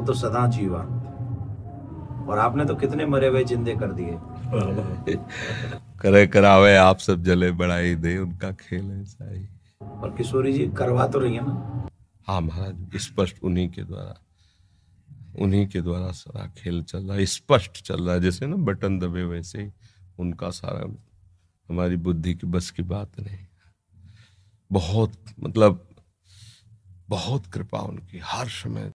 वो तो सदा जीवा और आपने तो कितने मरे हुए जिंदे कर दिए करे करावे आप सब जले बढ़ाई दे उनका खेल है साई और किशोरी जी करवा तो रही है ना हाँ महाराज स्पष्ट उन्हीं के द्वारा उन्हीं के द्वारा सारा खेल चल रहा है स्पष्ट चल रहा है जैसे ना बटन दबे वैसे ही उनका सारा हमारी बुद्धि की बस की बात नहीं बहुत मतलब बहुत कृपा उनकी हर समय